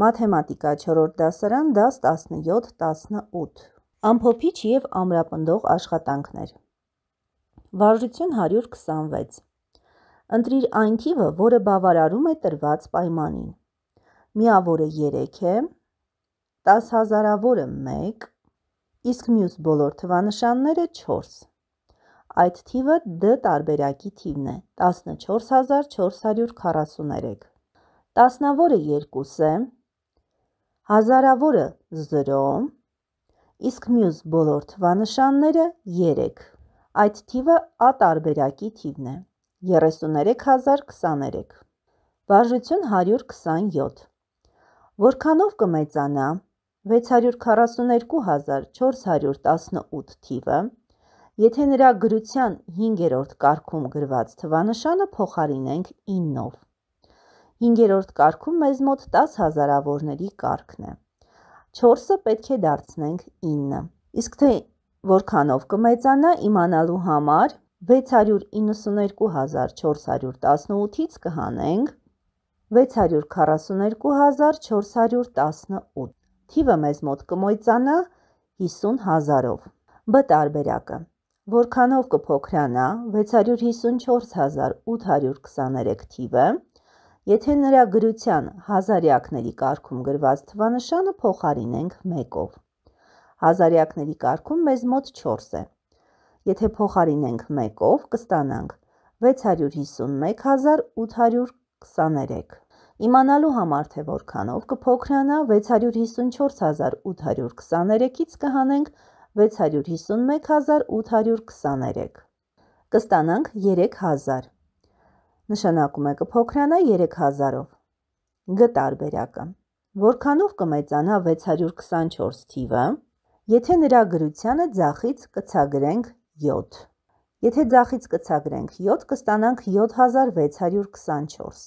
մաթեմատիկա 4-րդ դասարան, դաս 17-18։ Ամփոփիչ եւ ամրապնդող աշխատանքներ։ Վարժություն 126։ Ընտրիր այն թիվը, որը բավարարում է տրված պայմանին։ Միավորը 3 է, 10 հազարավորը 1, իսկ մյուս բոլոր թվանշանները 4։ Այդ թիվը դ տարբերակի թիվն է 14443։ Տասնավորը 2 է, հազարավորը 0, իսկ մյուս բոլոր թվանշանները 3։ Այդ թիվը ատարբերակի թիվն է։ 33023։ Վարժություն 127։ Որքանով կմեծանա 642418 թիվը, եթե նրա գրության 5-րդ կարգում գրված թվանշանը փոխարինենք 9-ով։ 5-րդ կարգում մեզ մոտ 10 հազարավորների կարգն է։ 4-ը պետք է դարձնենք 9, իսկ թե որքանով կմեծանա իմանալու համար 692,418-ից կհանենք 642,418, թիվը մեզ մոտ կմոյցանա 50 հազարով։ Բ տարբերակը, որքանով կպոքրանա 654,823 թիվը, Եթե նրա գրության հազարյակների կարգում գրված թվանշանը փոխարինենք մեկով։ Հազարյակների կարգում մեզ մոտ 4 է։ Եթե փոխարինենք մեկով, կստանանք 651823։ Իմանալու համար թե որքանով կփոքրանա 654823-ից կհանենք 651823։ Կստանանք 3000 նշանակում է կփոքրանա 3000-ով։ Գ տարբերակը։ Որքանով կմեծանա 624 թիվը, եթե նրա գրությանը ձախից կցագրենք 7։ Եթե ձախից կցագրենք 7, կստանանք 7624։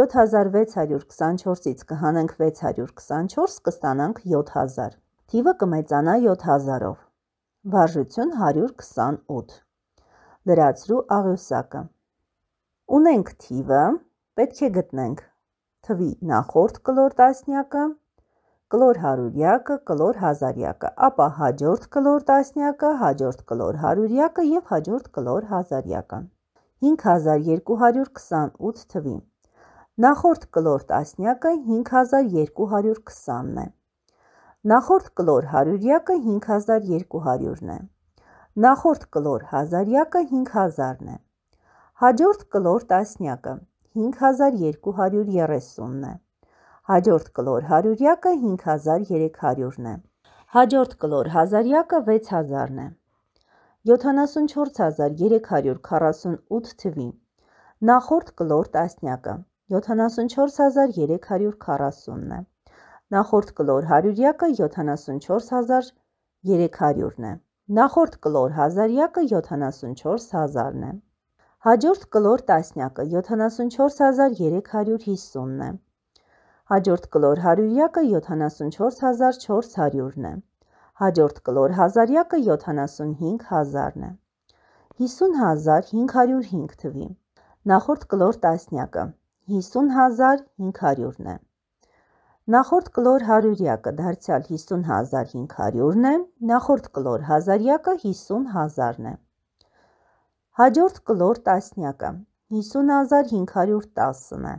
7624-ից կհանենք 624, կստանանք 7000։ Թիվը կմեծանա 7000-ով։ Վարժություն 128։ Լրացրու աղյուսակը։ Ունենք թիվը, պետք է գտնենք թվի նախորդ կլոր տասնյակը, կլոր հարուրյակը, կլոր հազարյակը, ապա հաջորդ կլոր տասնյակը, հաջորդ կլոր հարուրյակը և հաջորդ կլոր հազարյակը։ 5228 թվի։ Նախորդ կլոր տասնյակը 5220-ն է։ Նախորդ կլոր հարուրյակը 5200-ն է։ Նախորդ կլոր հազարյակը 5000-ն է։ Հաջորդ կլոր տասնյակը 5230-ն է։ Հաջորդ կլոր հարյուրյակը 5300-ն է։ Հաջորդ կլոր հազարյակը 6000-ն է։ 74348 թվի։ Նախորդ կլոր տասնյակը 74340-ն է։ Նախորդ կլոր հարյուրյակը 74300-ն է։ Նախորդ կլոր հազարյակը 74000-ն է։ Հաջորդ կլոր տասնյակը 74350-ն է։ Հաջորդ կլոր հարյուրյակը 74400-ն է։ Հաջորդ կլոր հազարյակը 75000-ն է։ 50505 թվի։ Նախորդ կլոր տասնյակը 50500-ն է։ Նախորդ կլոր հարյուրյակը դարձյալ 50500-ն է, նախորդ կլոր հազարյակը 50000-ն է։ Հաջորդ կլոր տասնյակը 50510-ն է։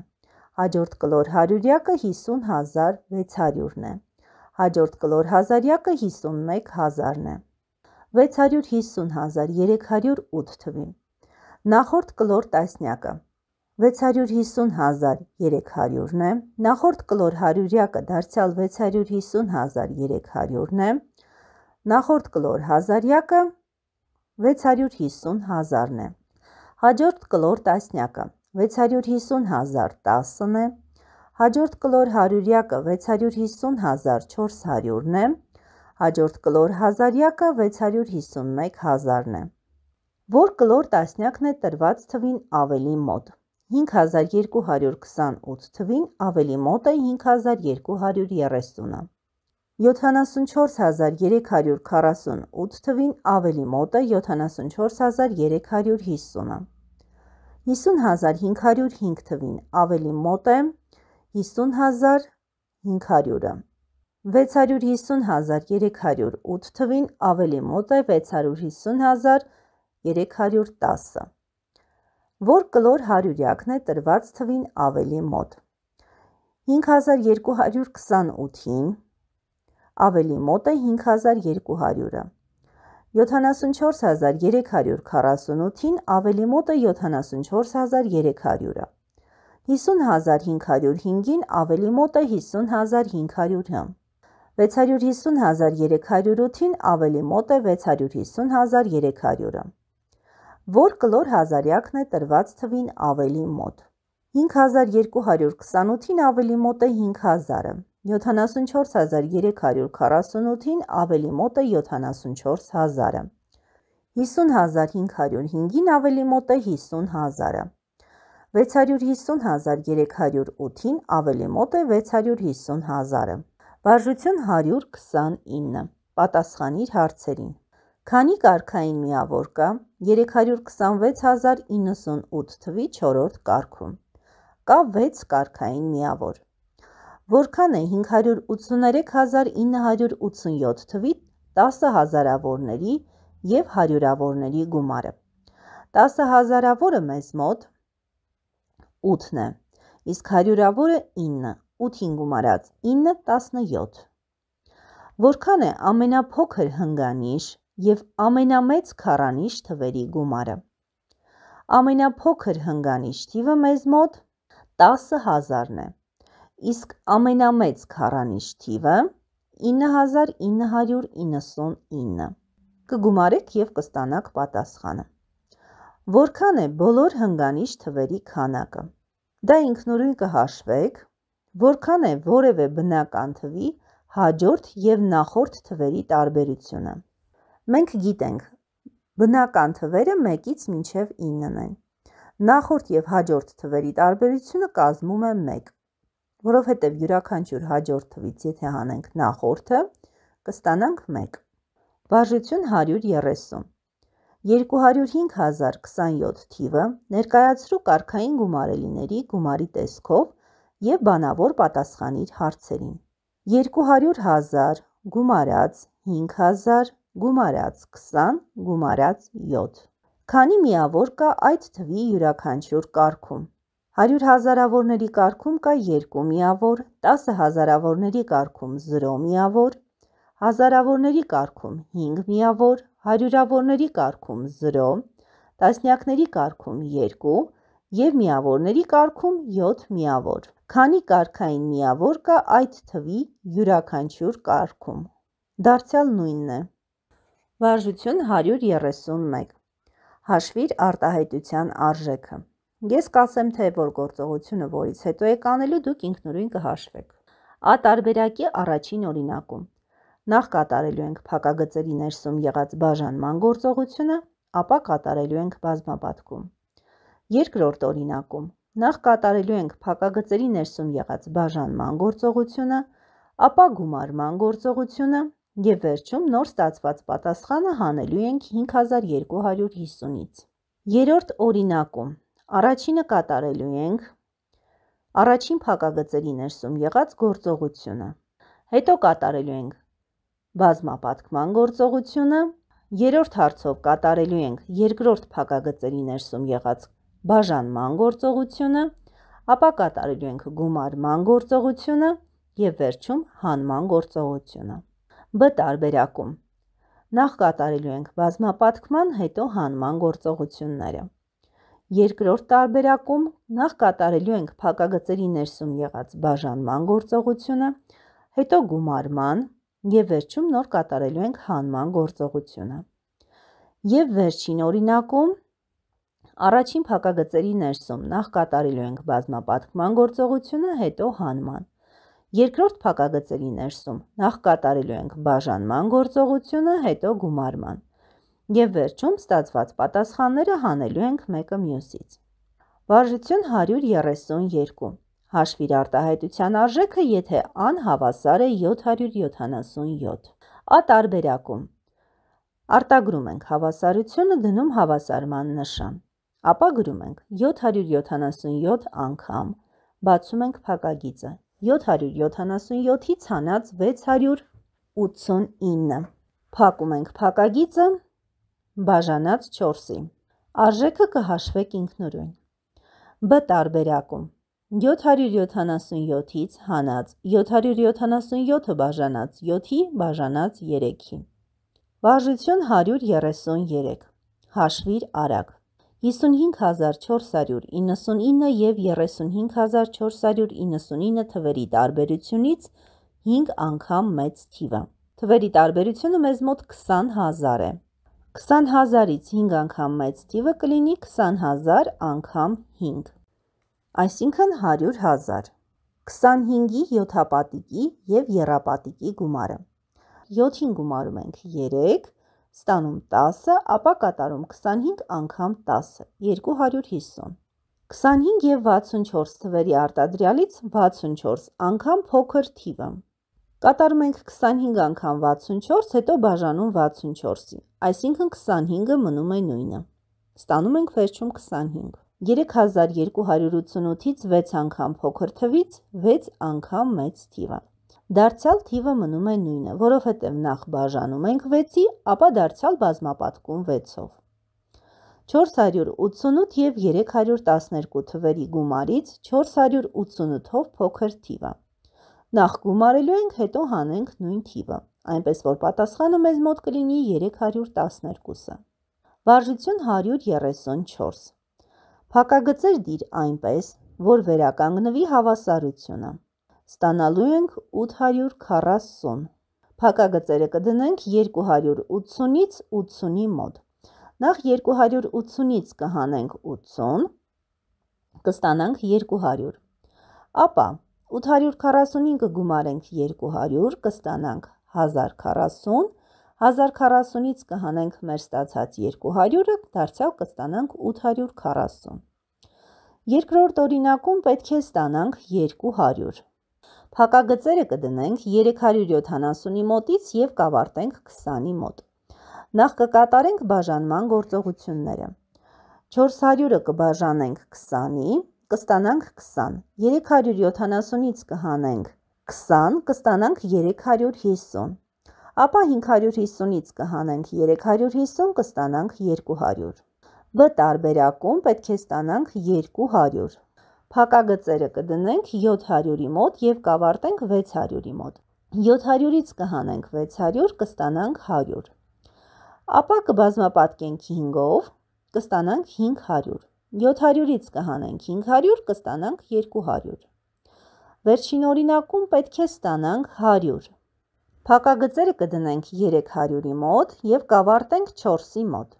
Հաջորդ կլոր հարյուրյակը 50600-ն է։ Հաջորդ կլոր հազարյակը 51000-ն է։ 650308 թվին։ Նախորդ կլոր տասնյակը 650300-ն է։ Նախորդ կլոր հարյուրյակը դարձյալ 650300-ն է։ Նախորդ կլոր հազարյակը 650308 650 հազարն է։ Հաջորդ կլոր տասնյակը 650 հազար 10-ն է։ Հաջորդ կլոր հարյուրյակը 650 հազար 400-ն է։ Հաջորդ կլոր հազարյակը 651 հազարն է։ Որ կլոր տասնյակն է տրված թվին ավելի մոտ։ 5228 թվին ավելի մոտ է 5230-ը։ 74348 թվին ավելի մոտ է 74350-ը, 50505 թվին ավելի մոտ է 50500-ը, 650308 թվին ավելի մոտ է 650310-ը, որ կլոր հարյուրյակն է տրված թվին ավելի մոտ, 5228-ին, ավելի մոտ է 5200-ը։ 74348-ին ավելի մոտ է 74300-ը։ 50505-ին ավելի մոտ է 50500-ը։ 650308-ին ավելի մոտ է 650300-ը, որ կլոր հազարյակն է տրված թվին ավելի մոտ։ 5228-ին ավելի մոտ է 5000-ը, 74348-ին ավելի մոտ է 74000-ը, 50505-ին ավելի մոտ է 50000-ը, 650308-ին ավելի մոտ է 650000-ը։ Վարժություն 129։ Պատասխանիր հարցերին։ Քանի կարգային միավոր կա 326098 թվի 4-րդ կարգում։ Կա 6 կարգային միավոր որքան է 583,987 թվիտ 10 հազարավորների և հարյուրավորների գումարը։ 10 հազարավորը մեզ մոտ 8-ն է, իսկ հարյուրավորը 9, 8-ին գումարած 9, 17։ Որքան է ամենափոքր հնգանիշ և ամենամեծ քառանիշ թվերի գումարը։ Ամենափոքր հնգանիշ թիվը մեզ մոտ 10 հազարն է, իսկ ամենամեծ քառանիշ թիվը 9999։ Կգումարեք եւ կստանաք պատասխանը։ Որքան է բոլոր հնգանիշ թվերի քանակը։ Դա ինքնուրույն կհաշվեք, որքան է որևէ բնական թվի հաջորդ եւ նախորդ թվերի տարբերությունը։ Մենք գիտենք, բնական թվերը 1-ից մինչև 9-ն են։ Նախորդ եւ հաջորդ թվերի տարբերությունը կազմում է 1 որովհետև յուրաքանչյուր հաջորդ թվից եթե հանենք նախորդը, կստանանք 1։ Վարժություն 130։ 205027 թիվը ներկայացրու կարգային գումարելիների գումարի տեսքով եւ բանավոր պատասխանիր հարցերին։ 200.000 գումարած 5000 գումարած 20 գումարած 7 Քանի միավոր կա այդ թվի յուրաքանչյուր կարգում։ 100 հազարավորների կարգում կա 2 միավոր, 10 հազարավորների կարգում 0 միավոր, հազարավորների կարգում 5 միավոր, հարյուրավորների կարգում 0, տասնյակների կարգում 2 և միավորների կարգում 7 միավոր։ Քանի կարգային միավոր կա այդ թվի յուրաքանչյուր կարգում։ Դարձյալ նույնն է։ Վարժություն 131։ Հաշվիր արտահայտության արժեքը։ Ես կասեմ, թե որ գործողությունը որից հետո եք անելու, դուք ինքնուրույն կհաշվեք։ Ա տարբերակի առաջին օրինակում նախ կատարելու ենք փակագծերի ներսում եղած բաժանման գործողությունը, ապա կատարելու ենք բազմապատկում։ Երկրորդ օրինակում նախ կատարելու ենք փակագծերի ներսում եղած բաժանման գործողությունը, ապա գումարման գործողությունը եւ վերջում նոր ստացված պատասխանը հանելու ենք 5250-ից։ Երորդ օրինակում Առաջինը կատարելու ենք առաջին փակագծերի ներսում եղած գործողությունը։ Հետո կատարելու ենք բազմապատկման գործողությունը։ Երորդ հարցով կատարելու ենք երկրորդ փակագծերի ներսում եղած բաժանման գործողությունը, ապա կատարելու ենք գումարման գործողությունը եւ վերջում հանման գործողությունը։ Բ տարբերակում նախ կատարելու ենք բազմապատկման, հետո հանման գործողությունները։ Երկրորդ տարբերակում նախ կատարելու ենք փակագծերի ներսում եղած բաժանման գործողությունը, հետո գումարման եւ վերջում նոր կատարելու ենք հանման գործողությունը։ Եվ վերջին օրինակում առաջին փակագծերի ներսում նախ կատարելու ենք բազմապատկման գործողությունը, հետո հանման։ Երկրորդ փակագծերի ներսում նախ կատարելու ենք բաժանման գործողությունը, հետո գումարման։ Եվ վերջում ստացված պատասխանները հանելու ենք մեկը մյուսից։ Վարժություն 132։ Հաշվիր արտահայտության արժեքը, եթե ան հավասար է 777։ Ա տարբերակում։ Արտագրում ենք հավասարությունը դնում հավասարման նշան։ Ապա գրում ենք 777 անգամ, բացում ենք փակագիծը, 777-ի ցանած 689։ Փակում ենք փակագիծը, բաժանած 4-ի։ Արժեքը կհաշվեք ինքնուրույն։ Բ տարբերակում 777-ից հանած 777-ը բաժանած 7-ի բաժանած 3-ի։ Վարժություն 133։ Հաշվիր արագ։ 55499 եւ 35499 թվերի տարբերությունից 5 անգամ մեծ թիվը։ Թվերի տարբերությունը մեզ մոտ 20000 է։ 20000-ից 5 անգամ մեծ տիվը կլինի 20000 անգամ 5, այսինքն 100000։ 25-ի 7-պատիկի և եռապատիկի գումարը։ 7-ին գումարում ենք 3, ստանում 10, ապա կատարում 25 անգամ 10, 250։ 25 և 64 թվերի արտադրյալից 64 անգամ փոքր թիվը։ Կատարում ենք 25 անգամ 64, հետո բաժանում 64-ի, այսինքն 25-ը մնում է նույնը։ Ստանում ենք վերջում 25։ 3288-ից 6 անգամ փոքր թվից 6 անգամ մեծ թիվը։ Դարձյալ թիվը մնում է նույնը, որովհետև նախ բաժանում ենք 6-ի, ապա դարձյալ բազմապատկում 6-ով։ 488 և 312 թվերի գումարից 488-ով փոքր թիվը։ Նախ գումարելու ենք, հետո հանենք նույն թիվը, այնպես որ պատասխանը մեզ մոտ կլինի 312-ը։ Վարժություն 134։ Փակագծեր դիր այնպես, որ վերականգնվի հավասարությունը։ Ստանալու ենք 840։ Փակագծերը կդնենք 280-ից 80-ի մոտ։ Նախ 280-ից կհանենք 80, կստանանք 200։ Ապա 200 845-ը գումարենք 200, կստանանք 1040, 1040-ից կհանենք մեր ստացած 200-ը, դարձյալ կստանանք 840։ Երկրորդ օրինակում պետք է ստանանք 200։ Փակագծերը կդնենք 370-ի մոտից և կավարտենք 20-ի մոտ։ Նախ կկատարենք բաժանման գործողությունները։ 400-ը կբաժանենք 20-ի, կստանանք 20, 370-ից կհանենք 20, կստանանք 350, ապա 550-ից կհանենք 350, կստանանք 200։ Բ տարբերակում պետք է ստանանք 200։ Փակագծերը կդնենք 700-ի մոտ եւ կավարտենք 600-ի մոտ։ 700-ից կհանենք 600, կստանանք 100։ Ապա կբազմապատկենք 5-ով, կստանանք 500։ 700-ից կհանենք 500, կստանանք 200։ Վերջին օրինակում պետք է ստանանք 100։ Փակագծերը կդնենք 300-ի մոտ եւ կավարտենք 4-ի մոտ։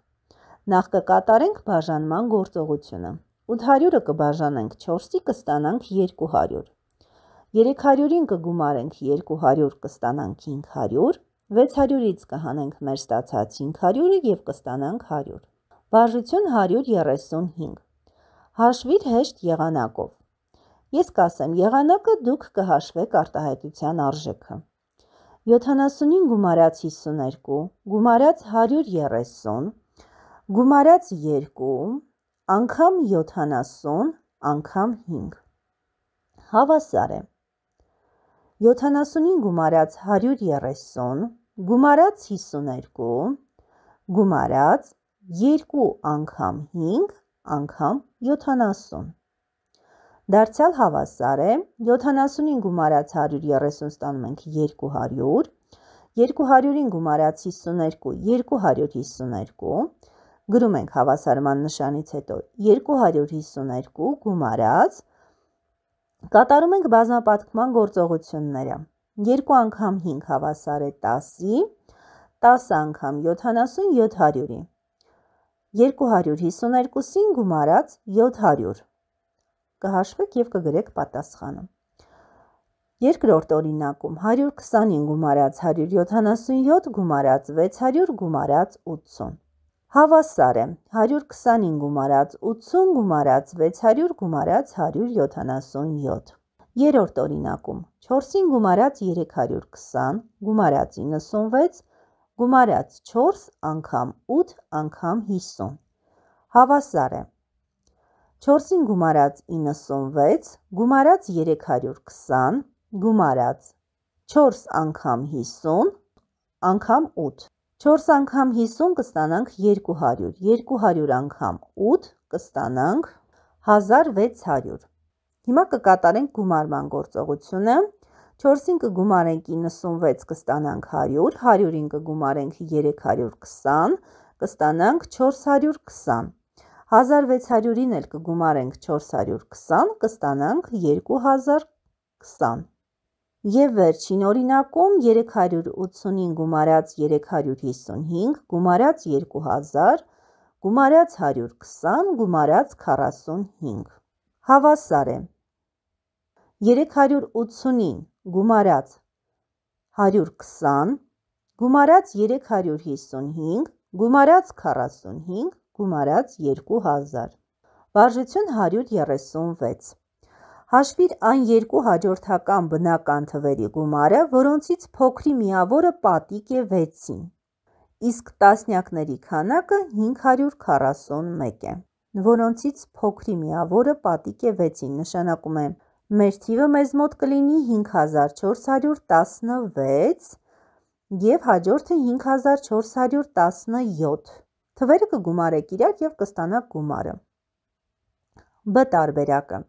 Նախ կկատարենք բաժանման գործողությունը։ 800-ը կբաժանենք 4-ի, կստանանք 200։ 300-ին կգումարենք 200, կստանանք 500, 600-ից կհանենք մեր ստացած 500-ը եւ կստանանք 100։ Վարժություն 135։ Հաշվիր հեշտ եղանակով։ Ես կասեմ, եղանակը դուք կհաշվեք արտահայտության արժեքը։ 75 գումարած 52, գումարած 130, գումարած 2, անգամ 70, անգամ 5։ Հավասար է։ 75 գումարած 130, գումարած 52, գումարած 1 2 անգամ 5 անգամ 70։ Դարձյալ հավասար է 75-ին գումարած 130 ստանում ենք 200, 200-ին գումարած 52, 252, գրում ենք հավասարման նշանից հետո 252 գումարած, կատարում ենք բազմապատկման գործողությունները, 2 անգամ 5 հավասար է 10-ի, 10 անգամ 70, 700-ի, 252-ին գումարած 700։ Կհաշվեք եւ կգրեք պատասխանը։ Երկրորդ օրինակում 125 գումարած 177 գումարած 600 գումարած 80։ Հավասար է 125 գումարած 80 գումարած 600 գումարած 177։ Երորդ օրինակում 4-ին գումարած 320 գումարած 96 գումարած 4 անգամ 8 անգամ 50 հավասար է 4-ին գումարած 96 գումարած 320 գումարած 4 անգամ 50 անգամ 8 4 անգամ 50 կստանանք 200, 200 անգամ 8 կստանանք 1600։ Հիմա կկատարենք գումարման գործողությունը, 4-ին կգումարենք 96, կստանանք 100, 100-ին կգումարենք 320, կստանանք 420, 1600-ին էլ կգումարենք 420, կստանանք 2020։ Եվ վերջին օրինակում 385 գումարած 355, գումարած 2000, գումարած 120, գումարած 45։ Հավասար է 385-ին գումարած 120, գումարած 355, գումարած 45, գումարած 2000։ Վարժություն 136 Հաշվիր այն երկու հաջորդական բնական թվերի գումարը, որոնցից փոքրի միավորը պատիկ է 6-ին, իսկ տասնյակների քանակը 541 է, որոնցից փոքրի միավորը պատիկ է 6-ին, նշանակում է 6 Մեր թիվը մեզ մոտ կլինի 5416 և հաջորդը 5417։ Թվերը կգումարեք իրար և կստանաք գումարը։ Բ տարբերակը։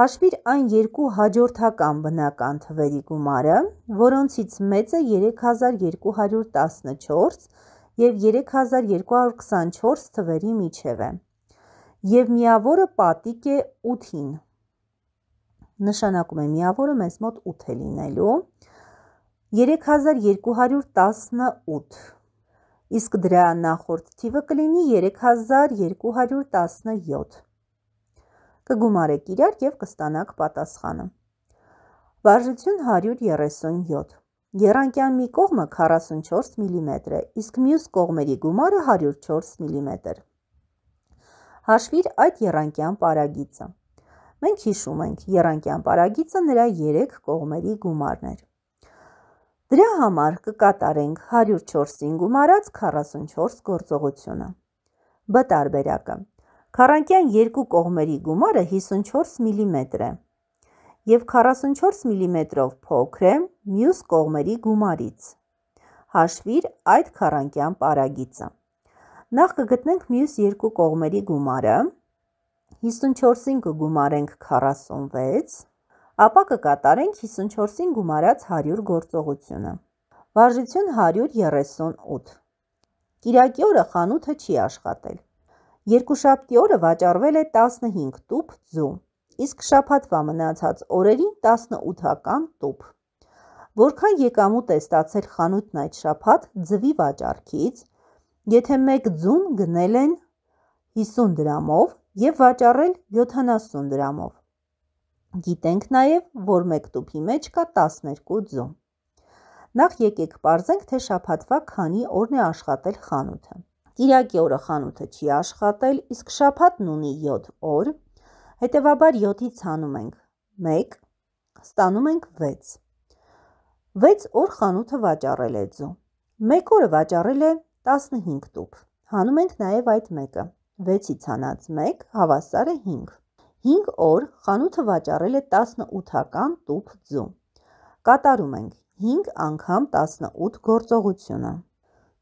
Հաշվիր այն երկու հաջորդական բնական թվերի գումարը, որոնցից մեծը 3214 և 3224 թվերի միջև է։ Եվ միավորը պատիկ է 8-ին, նշանակում է միավորը մեզ մոտ 8 է լինելու 3218 իսկ դրա նախորդ թիվը կլինի 3217 կգումարեք իրար եւ կստանաք պատասխանը վարժություն 137 Երանկյան մի կողմը 44 մմ է, իսկ մյուս կողմերի գումարը 104 մմ։ Հաշվիր այդ երանկյան պարագիծը։ Մենք հիշում ենք, Երանկյան պարագիծը նրա 3 կողմերի գումարն էր։ Դրա համար կկատարենք 104-ին գումարած 44 գործողությունը։ Բ տարբերակը։ Քառանկյան երկու կողմերի գումարը 54 մմ mm է եւ 44 մմ-ով mm փոքր է մյուս կողմերի գումարից։ Հաշվիր այդ քառանկյան պարագիծը։ Նախ կգտնենք մյուս երկու կողմերի գումարը, 54-ին կգումարենք 46, ապա կկատարենք 54-ին գումարած 100 գործողությունը։ Վարժություն 138։ Կիրակի օրը խանութը չի աշխատել։ Երկուշաբթի օրը վաճառվել է 15 տուփ ձու, իսկ շաբաթվա մնացած օրերին 18-ական տուփ։ Որքան եկամուտ է ստացել խանութն այդ շաբաթ ձվի վաճառքից, եթե 1 ձուն գնել են 50 դրամով, եւ վաճառել 70 դրամով։ Գիտենք նաեւ, որ մեկ տուփի մեջ կա 12 ձոն։ Նախ եկեք parzենք, թե շաբաթվա քանի օրն է աշխատել խանութը։ Կիրակի օրը խանութը չի աշխատել, իսկ շաբաթն ունի 7 օր, հետեւաբար 7-ից հանում ենք 1, ստանում ենք 6։ 6 օր խանութը վաճառել է ձու։ Մեկ օրը վաճառել է 15 տուփ։ Հանում ենք նաև այդ մեկը։ 6-ի ցանած 1 հավասար է 5։ 5 օր խանութը վաճառել է 18-ական տուփ ձու։ Կատարում ենք 5 անգամ 18 գործողությունը։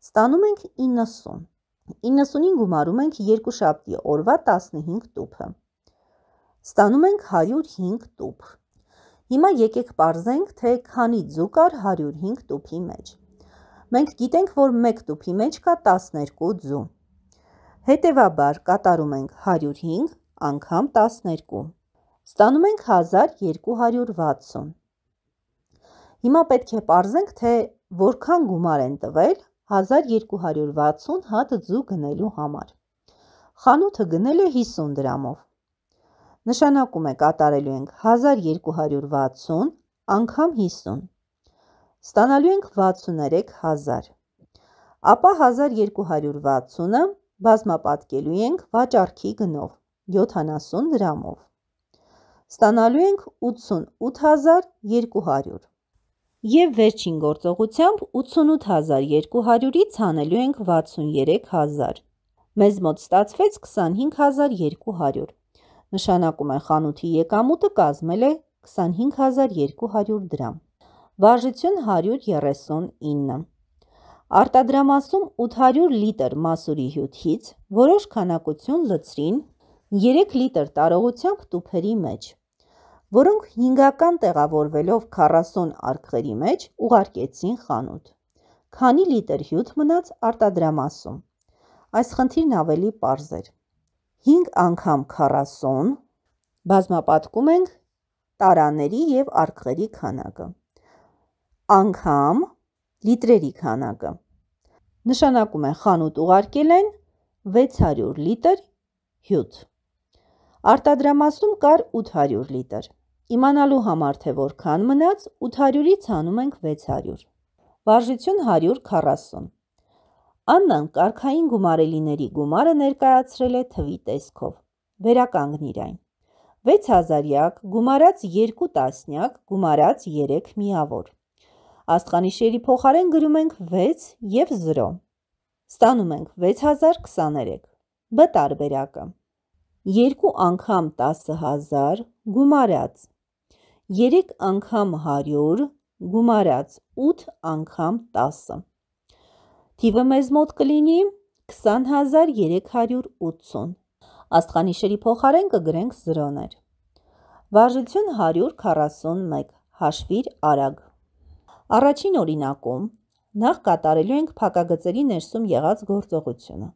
Ստանում ենք 90։ 90-ին գումարում ենք 2 շաբթի օրվա 15 տուփը։ Ստանում ենք 105 տուփ։ Հիմա եկեք parzենք, թե քանի ձու կար 105 տուփի մեջ։ Մենք գիտենք, որ 1 տուփի մեջ կա 12 ձու։ Հետևաբար կատարում ենք 105 անգամ 12։ Ստանում ենք 1260։ Հիմա պետք է ողրզենք, թե որքան գումար են տվել 1260 հատ ձու գնելու համար։ Խանութը գնել է 50 դրամով։ Նշանակում է կատարելու ենք 1260 անգամ 50։ Ստանալու ենք 63000։ Ապա 1260-ը բազմապատկելու ենք վաճարքի գնով 70 դրամով։ Ստանալու ենք 88200 և վերջին գործողությամբ 88200-ից հանելու ենք 63000։ Մեզ մոտ ստացվեց 25200։ Նշանակում է խանութի եկամուտը կազմել է 25200 դրամ։ Վարժություն 139։ Արտադրամասում 800 լիտր մասուրի հյութից որոշ քանակություն լցրին 3 լիտր տարողությամբ տուփերի մեջ, որոնք հինգական տեղավորվելով 40 արկղերի մեջ ուղարկեցին խանութ։ Քանի լիտր հյութ մնաց արտադրամասում։ Այս խնդիրն ավելի պարզ էր։ 5 անգամ 40 բազմապատկում ենք տարաների եւ արկղերի քանակը։ Անգամ 1 լիտրերի քանակը։ Նշանակում է խանութ ուղարկել են 600 լիտր հյութ։ Արտադրամասում կար 800 լիտր։ Իմանալու համար թե որքան մնաց 800-ից հանում ենք 600։ Վարժություն 140։ Աննան կարգային գումարելիների գումարը ներկայացրել է թվի տեսքով։ Վերականգնիր այն։ 6000-յակ գումարած 2 տասնյակ գումարած 3 միավոր աստղանիշերի փոխարեն գրում ենք 6 և 0։ Ստանում ենք 6023, բ տարբերակը։ Երկու անգամ 10000 գումարած, երեկ անգամ 100 գումարած, 8 անգամ 10։ Թիվը մեզ մոտ կլինի 20380։ Աստխանիշերի փոխարեն կգրենք զրոներ։ Վարժություն 141, հաշվիր արագ։ Առաջին օրինակում նախ կատարելու ենք փակագծերի ներսում եղած գործողությունը։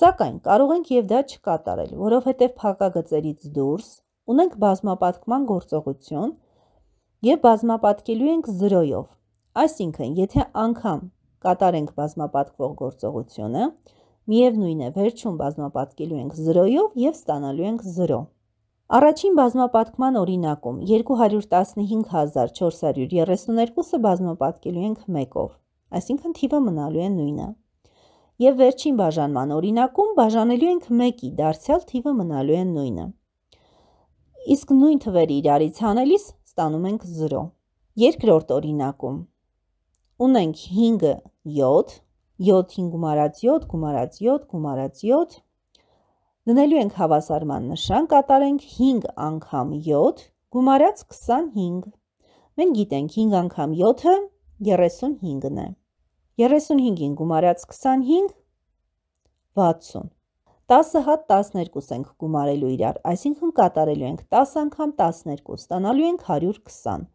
Սակայն կարող ենք եւ դա չկատարել, որովհետեւ փակագծերից դուրս ունենք բազմապատկման գործողություն եւ բազմապատկելու ենք 0-ով։ Այսինքն, եթե անգամ կատարենք բազմապատկվող գործողությունը, միևնույն է, վերջում բազմապատկելու ենք 0-ով եւ ստանալու ենք 0։ Առաջին բազմապատկման օրինակում 215432-ը բազմապատկելու ենք մեկով, այսինքն թիվը մնալու է նույնը։ Եվ վերջին բաժանման օրինակում բաժանելու ենք մեկի, դարձյալ թիվը մնալու է նույնը։ Իսկ նույն թվերը իրարից հանելիս ստանում ենք 0։ Երկրորդ օրինակում ունենք 5-ը 7, 7 5 գումարած 7 գումարած 7 գումարած 7 Դնելու ենք հավասարման նշան, կատարենք 5 անգամ 7, գումարած 25։ Մենք գիտենք 5 անգամ 7-ը 35-ն է։ 35-ին գումարած 25 60։ 10-ը հատ 12 ենք գումարելու իրար, այսինքն կատարելու ենք 10 անգամ 12, ստանալու ենք 120։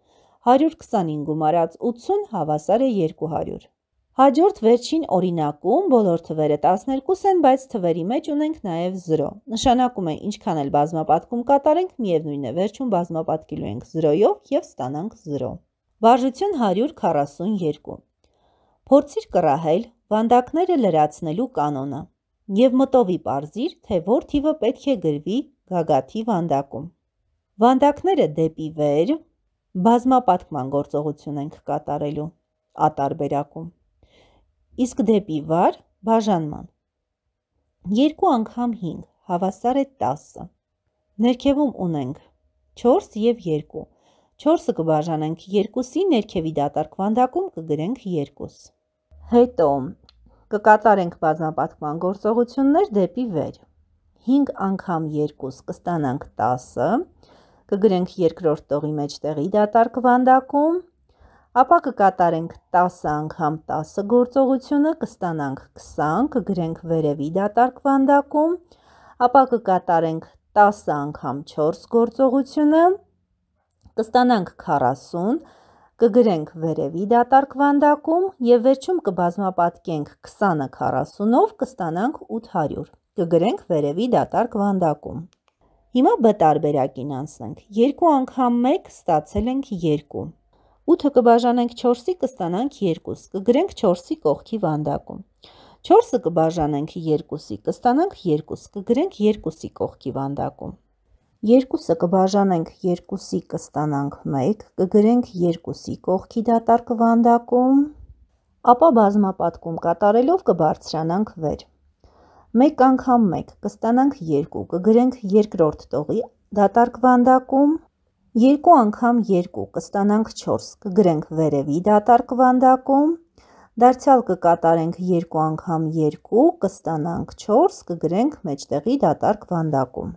120-ին գումարած 80 հավասար է 200։ Հաջորդ վերջին օրինակում բոլոր թվերը 12 են, բայց թվերի մեջ ունենք նաև 0։ Նշանակում է ինչքան էլ բազմապատկում կատարենք, միևնույն է վերջում բազմապատկելու ենք 0-ով եւ ստանանք 0։ Վարժություն 142։ Փորձիր կռահել վանդակները լրացնելու կանոնը եւ մտովի parzիր, թե որ թիվը պետք է գրվի գագաթի վանդակում։ Վանդակները դեպի վեր բազմապատկման գործողություն ենք կատարելու ատարբերակում իսկ դեպի վար բաժանման։ Երկու անգամ 5 հավասար է 10։ Ներքևում ունենք 4 եւ 2։ 4-ը կբաժանենք 2-ի, ներքևի դատարկ վանդակում կգրենք 2։ Հետո կկատարենք բազմապատկման գործողություններ դեպի վեր։ 5 անգամ 2 կստանանք 10-ը, կգրենք երկրորդ տողի մեջտեղի դատարկ վանդակում, ապա կկատարենք 10 անգամ 10 գործողությունը, կստանանք 20, կգրենք վերևի դատարկ վանդակում, ապա կկատարենք 10 անգամ 4 գործողությունը, կստանանք 40, կգրենք վերևի դատարկ վանդակում և վերջում կբազմապատկենք 20-ը 40-ով, կստանանք 800, կգրենք վերևի դատարկ վանդակում։ Հիմա բտարբերակին անցնենք, երկու անգամ մեկ ստացել ենք երկու, 8-ը կբաժանենք 4-ի կստանանք 2, կգրենք 4-ի կողքի վանդակում։ 4-ը կբաժանենք 2-ի, կստանանք 2, կգրենք 2-ի կողքի վանդակում։ 2-ը կբաժանենք 2-ի, կստանանք 1, կգրենք 2-ի կողքի դատարկը վանդակում, ապա բազմապատկում կատարելով կբարձրանանք վեր։ 1 անգամ 1, կստանանք 2, կգրենք երկրորդ տողի դատարկ վանդակում, երկու անգամ երկու, կստանանք 4, կգրենք վերևի դատարկ վանդակում, դարձյալ կկատարենք երկու անգամ երկու, կստանանք 4, կգրենք մեջտեղի դատարկ վանդակում։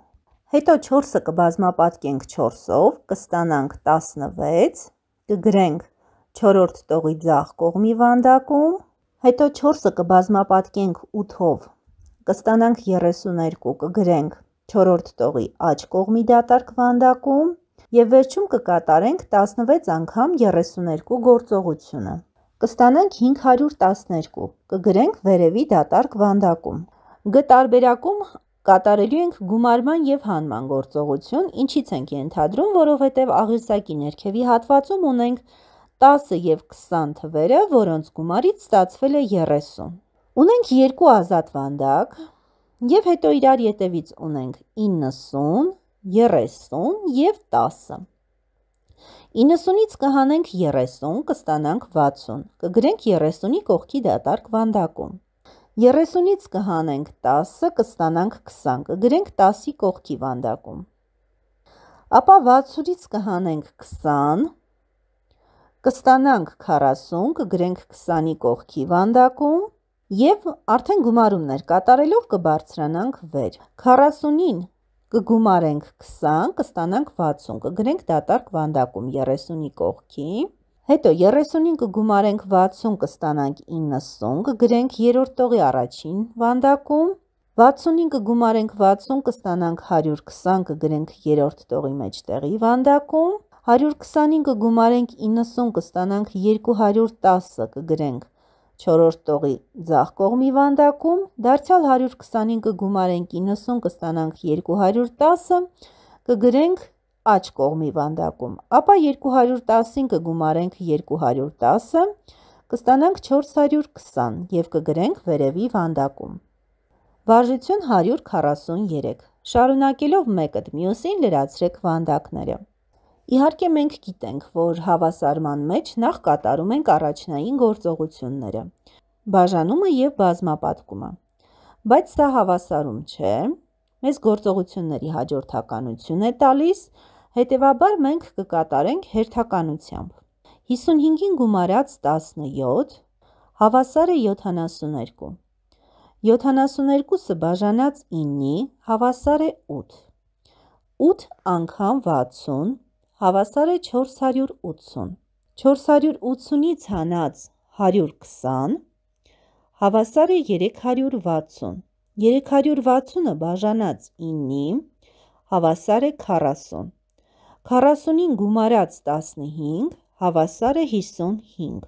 Հետո 4-ը կբազմապատկենք 4-ով, կստանանք 16, կգրենք 4-րդ տողի ձախ կողմի վանդակում, հետո 4-ը կբազմապատկենք 8-ով, կստանանք 32, կգրենք 4-րդ տողի աջ կողմի դատարկ վանդակում, եւ վերջում կկատարենք 16 անգամ 32 գործողությունը։ Կստանանք 512, կգրենք վերևի դատարկ վանդակում։ Գ տարբերակում կատարելու ենք գումարման եւ հանման գործողություն, ինչից ենք ենթադրում, որովհետեւ աղյուսակի ներքևի հատվածում ունենք 10 եւ 20 թվերը, որոնց գումարից ստացվել է 30։ Ունենք երկու ազատ վանդակ, Եվ հետո իրար ետևից ունենք 90, 30 եւ 10։ 90-ից կհանենք 30, կստանանք 60։ Կգրենք 30-ի կողքի դատարկ վանդակում։ 30-ից կհանենք 10, կստանանք 20, կգրենք 10-ի կողքի վանդակում։ Ապա 60-ից կհանենք 20, կստանանք 40, կգրենք 20-ի կողքի վանդակում։ Եվ արդեն գումարումներ կատարելով կբարձրանանք վեր։ 40-ին կգումարենք 20, կստանանք 60, կգրենք դատարկ վանդակում 30-ի կողքի, հետո 30-ին կգումարենք 60, կստանանք 90, կգրենք երրորդ տողի առաջին վանդակում, 60-ին կգումարենք 60, կստանանք 120, կգրենք երրորդ տողի մեջտեղի վանդակում, 125 կգումարենք 90, կստանանք 210, կգրենք 4-րդ տողի ձախ կողմի վանդակում դարձյալ 125 կգումարենք 90 կստանանք 210-ը, կգրենք աջ կողմի վանդակում, ապա 210-ին կգումարենք 210-ը, կստանանք 420 և կգրենք վերևի վանդակում։ Վարժություն 143, շարունակելով մեկըդ մյուսին լրացրեք վանդակները։ 1 Իհարկե մենք գիտենք, որ հավասարման մեջ նախ կատարում ենք առաջնային գործողությունները՝ բաժանումը եւ բազմապատկումը։ Բայց սա հավասարում չէ, մեզ գործողությունների հաջորդականություն է տալիս, հետեւաբար մենք կկատարենք հերթականությամբ։ 55-ին գումարած 17 հավասար է 72։ 72-ը բաժանած 9-ի հավասար է 8։ 8 անգամ 60 հավասար է 480։ 480-ից հանած 120 հավասար է 360։ 360-ը բաժանած 9-ի հավասար է 40։ 40-ին գումարած 15 հավասար է 55։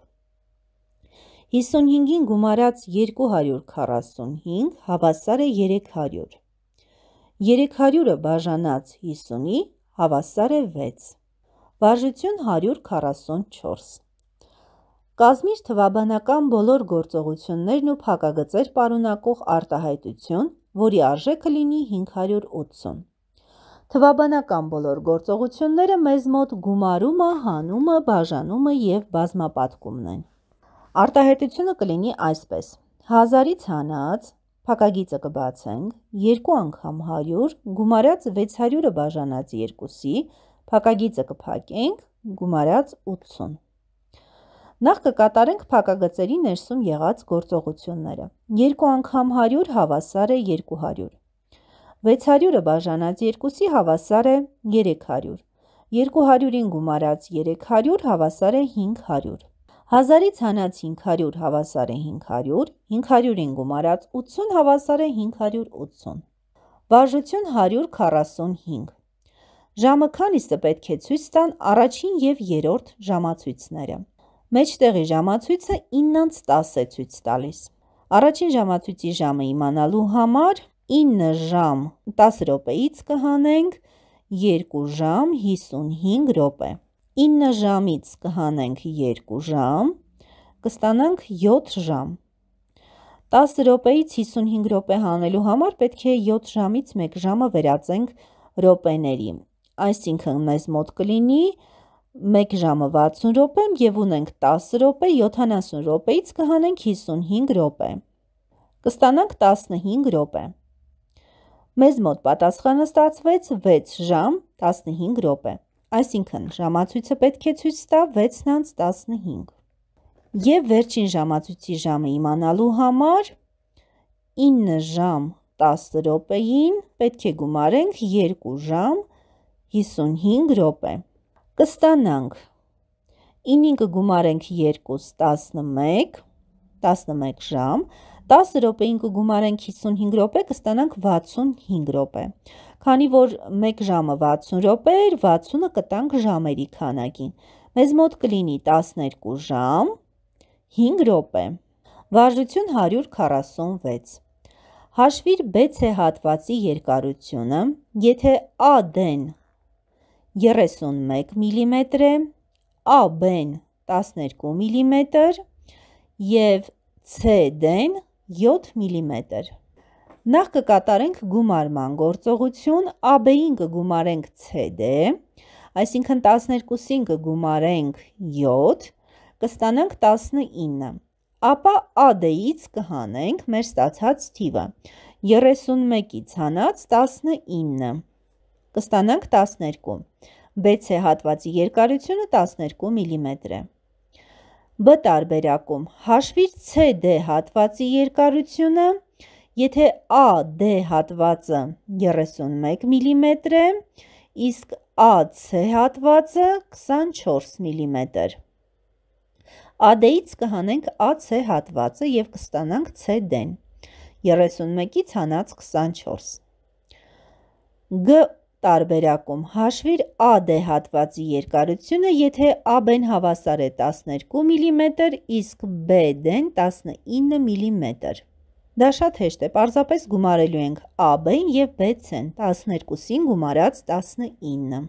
55-ին գումարած 245 հավասար է 300։ 300-ը բաժանած 50-ի հավասար է 6։ Վարժություն 144 Կազմիր թվաբանական բոլոր գործողություններն ու փակագծեր պարունակող արտահայտություն, որի արժեքը լինի 580։ Թվաբանական բոլոր գործողությունները մեզ մոտ գումարումը, հանումը, բաժանումը և բազմապատկումն են։ Արտահայտությունը կլինի այսպես. 1000-ից հանած, փակագիծը կբացենք, 2 անգամ 100, գումարած 600-ը բաժանած 2-ի, Փակագիծը կփակենք, գումարած 80։ Նախ կկատարենք փակագծերի ներսում եղած գործողությունները։ Երկու անգամ 100 հավասար է 200։ 600-ը բաժանած 2-ի հավասար է 300։ 200-ին գումարած 300 հավասար է 500։ 1000-ից հանած 500 հավասար է 500, 500-ին գումարած 80 հավասար է 580։ Բաժություն 145։ Ժամը քանիսը պետք է ցույց տան առաջին եւ երրորդ ժամացույցները։ Մեջտեղի ժամացույցը 9:10 է ցույց տալիս։ Առաջին ժամացույցի ժամը իմանալու համար 9 ժամ 10 րոպեից կհանենք 2 ժամ 55 րոպե։ 9 ժամից կհանենք 2 ժամ, կստանանք 7 ժամ։ 10 րոպեից 55 րոպե հանելու համար պետք է 7 ժամից 1 ժամը վերածենք րոպեների այսինքն մեզ մոտ կլինի 1 ժամը 60 րոպե և ունենք 10 րոպե, 70 րոպեից կհանենք 55 րոպե։ Կստանանք 15 րոպե։ Մեզ մոտ պատասխանը ստացվեց 6 ժամ 15 րոպե։ Այսինքն ժամացույցը պետք է ցույց տա 6:15։ Եվ վերջին ժամացույցի ժամը իմանալու համար 9 ժամ 10 րոպեին պետք է գումարենք 2 ժամ 15 55 րոպե։ Կստանանք 9-ին կգումարենք 2, 11, 11 ժամ, 10 րոպեին կգումարենք 55 րոպե, կստանանք 65 րոպե։ Քանի որ 1 ժամը 60 րոպե էր, 60-ը կտանք ժամերի քանակին։ Մեզ մոտ կլինի 12 ժամ, 5 րոպե։ Վարժություն 146։ Հաշվիր BC հատվածի երկարությունը, եթե AD-ն 31 մմ, AB-ն 12 մմ և CD-ն 7 մմ։ Նախ կկատարենք գումարման գործողություն, AB-ին կգումարենք CD, այսինքն 12-ին կգումարենք 7, կստանանք 19, ապա AD-ից կհանենք մեր ստացած թիվը, 31-ից հանած 19, կստանանք 12։ BC հատվածի երկարությունը 12 մմ է։ B տարբերակում հաշվիր CD հատվածի երկարությունը, եթե AD հատվածը 31 մմ է, իսկ AC հատվածը 24 մմ։ AD-ից կհանենք AC հատվածը եւ կստանանք CD-ն։ 31-ից հանած 24 տարբերակում հաշվիր AD հատվածի երկարությունը, եթե AB-ն հավասար է 12 մմ, իսկ BD-ն 19 մմ։ Դա շատ հեշտ է, պարզապես գումարելու ենք AB-ն և BC-ն, 12-ին գումարած 19-ը։